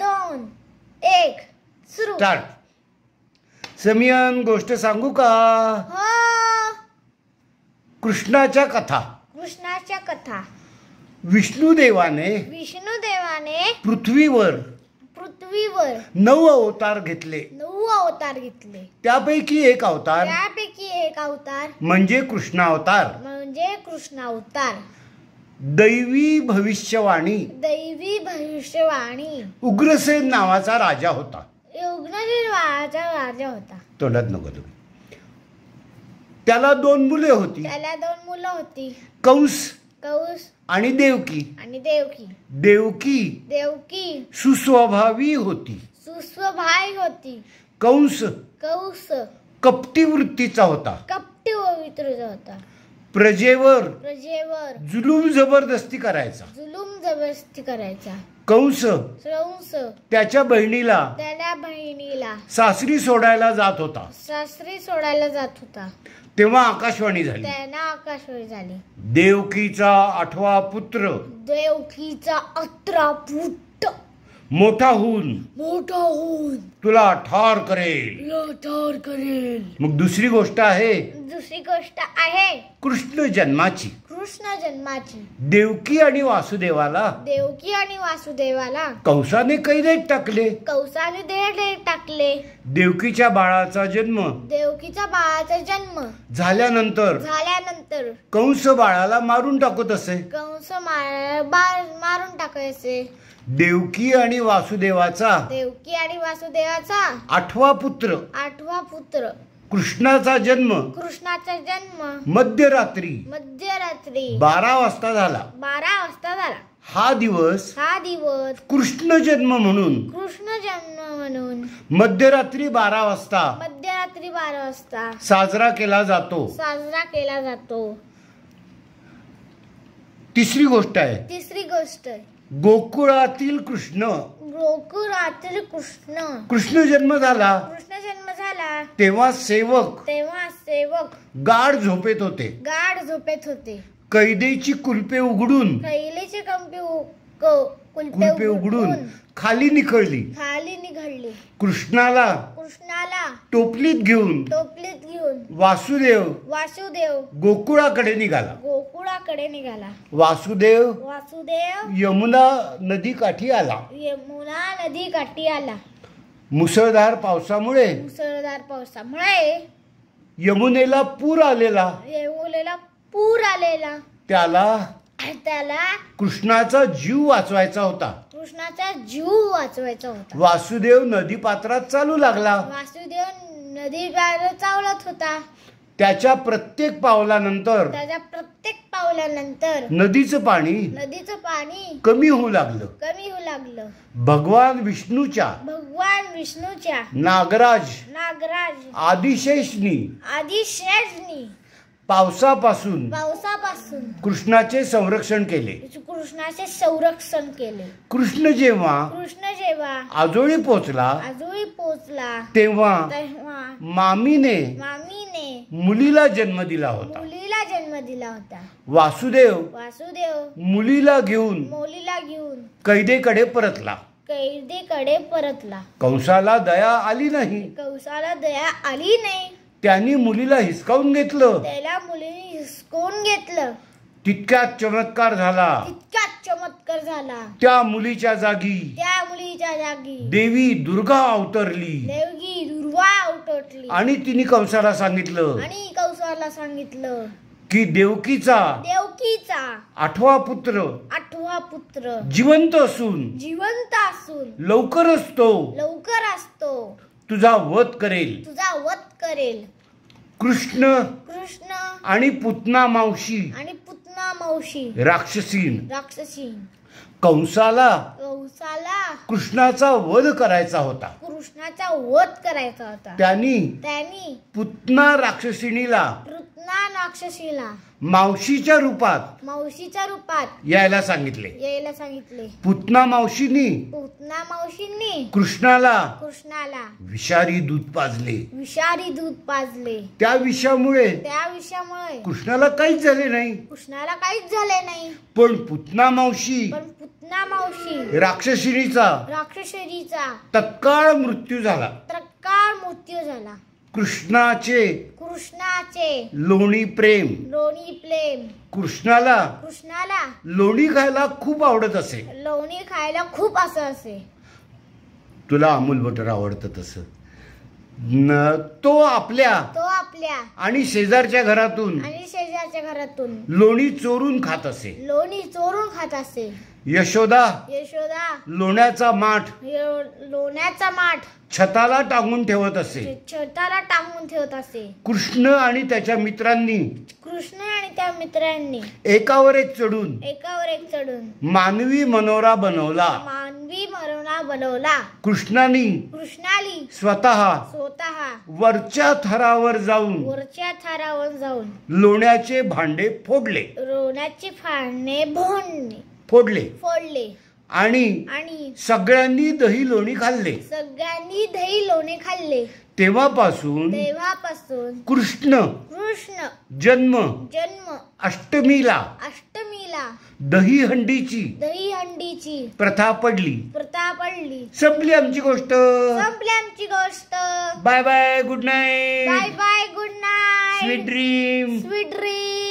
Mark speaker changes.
Speaker 1: दोन एक सुरू
Speaker 2: स्टार्ट समियन गोष्ट सांगू का हो कृष्णाच्या कथा
Speaker 1: कृष्णाच्या कथा
Speaker 2: विष्णुदेवाने
Speaker 1: विष्णुदेवाने
Speaker 2: पृथ्वीवर
Speaker 1: पृथ्वीवर
Speaker 2: नऊ अवतार घेतले
Speaker 1: नऊ अवतार घेतले
Speaker 2: त्यापैकी एक अवतार
Speaker 1: त्यापैकी एक अवतार
Speaker 2: म्हणजे कृष्णा अवतार
Speaker 1: म्हणजे कृष्णा अवतार
Speaker 2: दैवी भविष्यवाणी
Speaker 1: दैवी भविष्यवाणी
Speaker 2: उग्रसेन नावाचा राजा होता
Speaker 1: उग्रसेन राजा होता
Speaker 2: त्याला दोन मुले होती
Speaker 1: त्याला दोन मुलं होती कंस कंस
Speaker 2: आणि देवकी
Speaker 1: आणि देवकी देवकी देवकी
Speaker 2: सुस्वभावी होती
Speaker 1: सुस्वभावी होती कंस कंस
Speaker 2: कपटी वृत्तीचा होता
Speaker 1: कपटी वृत्तीचा होता
Speaker 2: प्रजेवर
Speaker 1: प्रजेवर
Speaker 2: जुलूम जबरदस्ती करायचा
Speaker 1: जुलूम जबरदस्ती करायचा कंस कंस
Speaker 2: त्याच्या बहिणीला
Speaker 1: त्याला बहिणीला
Speaker 2: सासरी सोडायला जात होता
Speaker 1: सासरी सोडायला जात होता
Speaker 2: तेव्हा आकाशवाणी झाली
Speaker 1: त्यांना आकाशवाणी झाली
Speaker 2: देवकीचा आठवा पुत्र
Speaker 1: देवकीचा अठरा पुत्र
Speaker 2: मोठा होऊन
Speaker 1: मोठा होऊन
Speaker 2: तुला ठार करेल
Speaker 1: ठार करेल
Speaker 2: मग दुसरी गोष्ट आहे
Speaker 1: दुसरी गोष्ट आहे
Speaker 2: कृष्ण जन्माची
Speaker 1: कृष्ण जन्माची
Speaker 2: देवकी आणि वासुदेवाला
Speaker 1: देवकी आणि वासुदेवाला
Speaker 2: कंसाने कैदेत टाकले
Speaker 1: कौसाने देह टाकले
Speaker 2: देवकीच्या बाळाचा जन्म
Speaker 1: देवकीचा बाळाचा जन्म
Speaker 2: झाल्यानंतर
Speaker 1: झाल्यानंतर
Speaker 2: कंस बाळाला मारून टाकत असे
Speaker 1: कंस मार- बाळ- मारून टाकायचे
Speaker 2: देवकी आणि वासुदेवाचा
Speaker 1: देवकी आणि वासुदेवाचा
Speaker 2: आठवा पुत्र
Speaker 1: आठवा पुत्र
Speaker 2: कृष्णाचा जन्म
Speaker 1: कृष्णाचा जन्म
Speaker 2: मध्यरात्री
Speaker 1: मध्यरात्री
Speaker 2: बारा वाजता झाला
Speaker 1: बारा वाजता झाला
Speaker 2: हा दिवस
Speaker 1: हा दिवस
Speaker 2: कृष्ण जन्म म्हणून
Speaker 1: कृष्ण जन्म म्हणून
Speaker 2: मध्यरात्री बारा वाजता
Speaker 1: मध्यरात्री बारा वाजता
Speaker 2: साजरा केला जातो
Speaker 1: साजरा केला जातो
Speaker 2: तिसरी गोष्ट आहे
Speaker 1: तिसरी गोष्ट
Speaker 2: गोकुळातील कृष्ण
Speaker 1: गोकुळातील कृष्ण
Speaker 2: कृष्ण जन्म झाला
Speaker 1: कृष्ण जन्म झाला
Speaker 2: तेव्हा सेवक
Speaker 1: तेव्हा सेवक
Speaker 2: गाढ झोपेत होते
Speaker 1: गाढ झोपेत होते
Speaker 2: कैदेची कुलपे उघडून
Speaker 1: कैलेचे कंपी कुलपे
Speaker 2: उघडून खाली निखळली
Speaker 1: खाली निघडली
Speaker 2: कृष्णाला
Speaker 1: कृष्णाला
Speaker 2: टोपलीत घेऊन
Speaker 1: टोपलीत घेऊन
Speaker 2: वासुदेव
Speaker 1: वासुदेव
Speaker 2: गोकुळाकडे निघाला
Speaker 1: गोकुळाकडे निघाला
Speaker 2: वासुदेव
Speaker 1: वासुदेव यमुना
Speaker 2: नदी काठी आला
Speaker 1: यमुना नदी काठी आला
Speaker 2: मुसळधार पावसामुळे
Speaker 1: मुसळधार पावसामुळे
Speaker 2: यमुनेला पूर आलेला
Speaker 1: यमुनेला पूर आलेला त्याला त्याला
Speaker 2: कृष्णाचा जीव वाचवायचा होता
Speaker 1: कृष्णाचा जीव वाचवायचा होता
Speaker 2: वासुदेव नदी पात्रात चालू लागला
Speaker 1: वासुदेव नदी चावलत होता
Speaker 2: त्याच्या प्रत्येक पावलानंतर
Speaker 1: त्याच्या प्रत्येक पावलानंतर नदीचं पाणी नदीचं पाणी कमी होऊ लागलं कमी होऊ लागलं
Speaker 2: भगवान विष्णूच्या
Speaker 1: भगवान विष्णूच्या नागराज नागराज
Speaker 2: आदिशेषनी
Speaker 1: आदिशेषनी
Speaker 2: पावसापासून
Speaker 1: पावसापासून
Speaker 2: कृष्णाचे संरक्षण केले
Speaker 1: कृष्णाचे संरक्षण केले
Speaker 2: कृष्ण जेव्हा
Speaker 1: कृष्ण जेव्हा आजोळी पोचला आजोळी पोचला तेव्हा तेव्हा मामीने मामीने
Speaker 2: मुलीला जन्म दिला होता
Speaker 1: मुलीला जन्म दिला होता वासुदेव वासुदेव
Speaker 2: मुलीला घेऊन
Speaker 1: मुलीला घेऊन
Speaker 2: कैदेकडे परतला
Speaker 1: कैदेकडे परतला
Speaker 2: कंसाला दया आली नाही
Speaker 1: कंसाला दया आली नाही
Speaker 2: त्यांनी मुलीला हिसकावून घेतलं
Speaker 1: त्याला मुलीने हिसकावून घेतलं
Speaker 2: तितक्यात चमत्कार झाला
Speaker 1: चमत्कार झाला
Speaker 2: त्या मुलीच्या जागी
Speaker 1: त्या मुलीच्या जागी
Speaker 2: देवी दुर्गा अवतरली
Speaker 1: देवगी दुर्गा अवतरली
Speaker 2: आणि तिने कंसाला सांगितलं
Speaker 1: आणि कंसाला सांगितलं
Speaker 2: की देवकीचा
Speaker 1: देवकीचा
Speaker 2: आठवा पुत्र
Speaker 1: आठवा पुत्र
Speaker 2: जिवंत असून
Speaker 1: जिवंत असून
Speaker 2: लवकर असतो
Speaker 1: लवकर असतो
Speaker 2: तुझा वध करेल
Speaker 1: तुझा वध करेल कृष्ण कृष्ण
Speaker 2: आणि पुतना मावशी
Speaker 1: आणि पुतना मावशी
Speaker 2: राक्षसीन
Speaker 1: राक्षसीन
Speaker 2: कंसाला
Speaker 1: कंसाला
Speaker 2: कृष्णाचा वध करायचा होता
Speaker 1: कृष्णाचा वध करायचा होता त्यांनी त्यांनी
Speaker 2: पुतना राक्षसिणीला राक्षसीला मावशीच्या रूपात
Speaker 1: मावशीच्या रूपात
Speaker 2: यायला सांगितले
Speaker 1: यायला सांगितले
Speaker 2: पुतना मावशीनी
Speaker 1: पुतना मावशींनी कृष्णाला कृष्णाला
Speaker 2: विषारी दूध पाजले
Speaker 1: विषारी दूध पाजले
Speaker 2: त्या विषयामुळे
Speaker 1: त्या विषयामुळे कृष्णाला
Speaker 2: काहीच झाले नाही
Speaker 1: कृष्णाला काहीच झाले नाही
Speaker 2: पण पुतना मावशी पण
Speaker 1: पुतना मावशी राक्षसिनीचा राक्षसरीचा
Speaker 2: तत्काळ मृत्यू झाला
Speaker 1: तत्काळ मृत्यू झाला
Speaker 2: कृष्णाचे
Speaker 1: कृष्णाचे
Speaker 2: लोणी प्रेम
Speaker 1: लोणी प्रेम कृष्णाला कृष्णाला
Speaker 2: लोणी खायला खूप आवडत असे
Speaker 1: लोणी खायला खूप असं असे
Speaker 2: तुला अमूल बटर आवडतं तसं न- तो आपल्या
Speaker 1: तो आपल्या आणि शेजारच्या घरातून आणि शेजारच्या घरातून
Speaker 2: लोणी चोरून खात असे
Speaker 1: लोणी चोरून खात असे यशोदा यशोदा
Speaker 2: लोण्याचा माठ
Speaker 1: लोण्याचा माठ छताला
Speaker 2: टांगून ठेवत असे
Speaker 1: छताला टांगून ठेवत असे
Speaker 2: कृष्ण आणि त्याच्या मित्रांनी
Speaker 1: कृष्ण आणि त्या मित्रांनी
Speaker 2: एकावर एक चढून
Speaker 1: एकावर एक चढून
Speaker 2: मानवी मनोरा बनवला
Speaker 1: मानवी मनोरा बनवला कृष्णानी कृष्णाली स्वतः स्वतः
Speaker 2: वरच्या थरावर जाऊन
Speaker 1: वरच्या थरावर जाऊन
Speaker 2: लोण्याचे भांडे फोडले
Speaker 1: लोण्याचे भांडे भोंडणे फोडले फोडले
Speaker 2: आणि सगळ्यांनी दही लोणी खाल्ले
Speaker 1: सगळ्यांनी दही लोणी खाल्ले
Speaker 2: तेव्हापासून
Speaker 1: तेव्हापासून कृष्ण कृष्ण जन्म जन्म
Speaker 2: अष्टमीला
Speaker 1: अष्टमीला
Speaker 2: दही हंडीची
Speaker 1: दही हंडीची प्रथा पडली प्रथा पडली
Speaker 2: संपली आमची गोष्ट संपली
Speaker 1: आमची गोष्ट
Speaker 2: bye bye good night bye
Speaker 1: bye good night sweet
Speaker 2: dream
Speaker 1: sweet dream